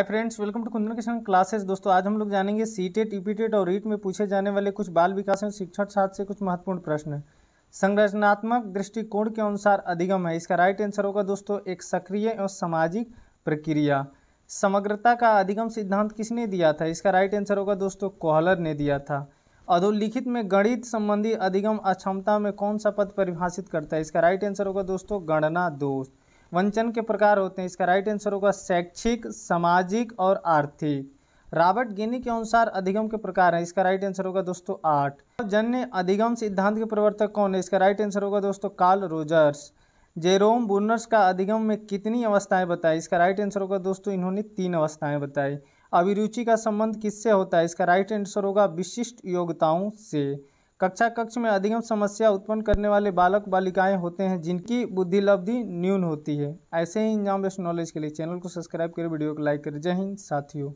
hi friends welcome to Kundan Kishan classes दोस्तों आज हम लोग जानेंगे सी टेट ई टेट और रीट में पूछे जाने वाले कुछ बाल विकास एवं शिक्षण शास्त्र से कुछ महत्वपूर्ण प्रश्न संरचनात्मक दृष्टिकोण के अनुसार अधिगम है इसका राइट आंसर होगा दोस्तों एक सक्रिय एवं सामाजिक प्रक्रिया समग्रता का अधिगम सिद्धांत किसने दिया था इसका राइट आंसर होगा दोस्तों कोहलर ने दिया था अधोलिखित में गणित संबंधी अधिगम अक्षमता में कौन सा पद परिभाषित करता है इसका राइट आंसर होगा दोस्तों गणना दोस्त वंचन के प्रकार होते हैं इसका राइट आंसर होगा शैक्षिक सामाजिक और आर्थिक रॉबर्ट गिनी के अनुसार अधिगम के प्रकार है इसका राइट आंसर होगा दोस्तों आठ जन्य अधिगम सिद्धांत के प्रवर्तक कौन है इसका राइट आंसर होगा दोस्तों कार्ल रोजर्स जेरोम बुर्नर्स का अधिगम में कितनी अवस्थाएं बताई इसका राइट आंसर होगा दोस्तों इन्होंने तीन अवस्थाएं बताई अभिरुचि का संबंध किससे होता है इसका राइट आंसर होगा विशिष्ट योग्यताओं से कक्षा कक्ष में अधिगम समस्या उत्पन्न करने वाले बालक बालिकाएं होते हैं जिनकी बुद्धिलब्धि न्यून होती है ऐसे ही इंजाम बेस्ट नॉलेज के लिए चैनल को सब्सक्राइब करें वीडियो को लाइक करें जय हिंद साथियों